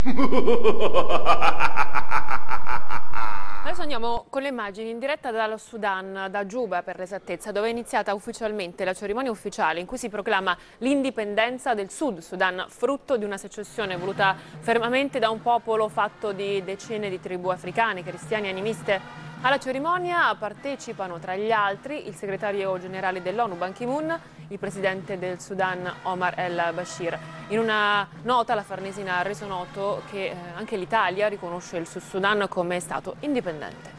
Adesso andiamo con le immagini in diretta dallo Sudan, da Giuba per l'esattezza, dove è iniziata ufficialmente la cerimonia ufficiale in cui si proclama l'indipendenza del Sud Sudan, frutto di una secessione voluta fermamente da un popolo fatto di decine di tribù africane, cristiane e animiste alla cerimonia partecipano tra gli altri il segretario generale dell'ONU Ban Ki-moon, il presidente del Sudan Omar el-Bashir. In una nota la Farnesina ha reso noto che eh, anche l'Italia riconosce il Sud Sudan come Stato indipendente.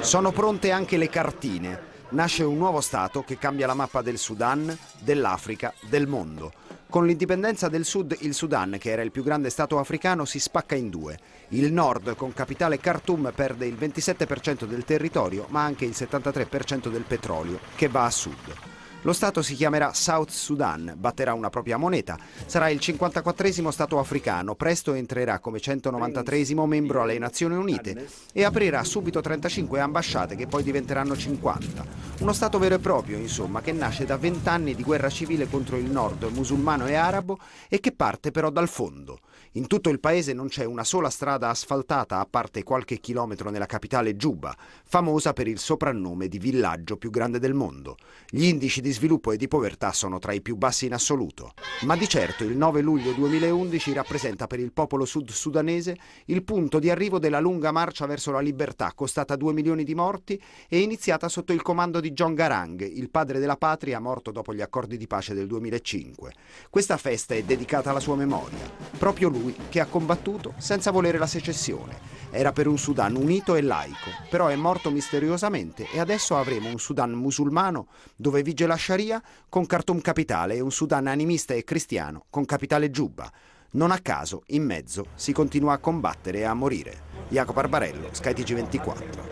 Sono pronte anche le cartine nasce un nuovo Stato che cambia la mappa del Sudan, dell'Africa, del mondo. Con l'indipendenza del Sud, il Sudan, che era il più grande Stato africano, si spacca in due. Il Nord, con capitale Khartoum, perde il 27% del territorio, ma anche il 73% del petrolio, che va a Sud. Lo Stato si chiamerà South Sudan, batterà una propria moneta, sarà il 54 Stato africano, presto entrerà come 193 membro alle Nazioni Unite e aprirà subito 35 ambasciate che poi diventeranno 50. Uno Stato vero e proprio, insomma, che nasce da vent'anni di guerra civile contro il nord musulmano e arabo e che parte però dal fondo. In tutto il paese non c'è una sola strada asfaltata a parte qualche chilometro nella capitale Giuba, famosa per il soprannome di villaggio più grande del mondo. Gli indici di di sviluppo e di povertà sono tra i più bassi in assoluto, ma di certo il 9 luglio 2011 rappresenta per il popolo sud-sudanese il punto di arrivo della lunga marcia verso la libertà costata 2 milioni di morti e iniziata sotto il comando di John Garang, il padre della patria morto dopo gli accordi di pace del 2005. Questa festa è dedicata alla sua memoria, proprio lui che ha combattuto senza volere la secessione. Era per un Sudan unito e laico, però è morto misteriosamente e adesso avremo un Sudan musulmano dove vige la Sharia con Khartoum capitale e un Sudan animista e cristiano con capitale Giubba. Non a caso, in mezzo, si continua a combattere e a morire. Jacopo Arbarello, SkyTG24.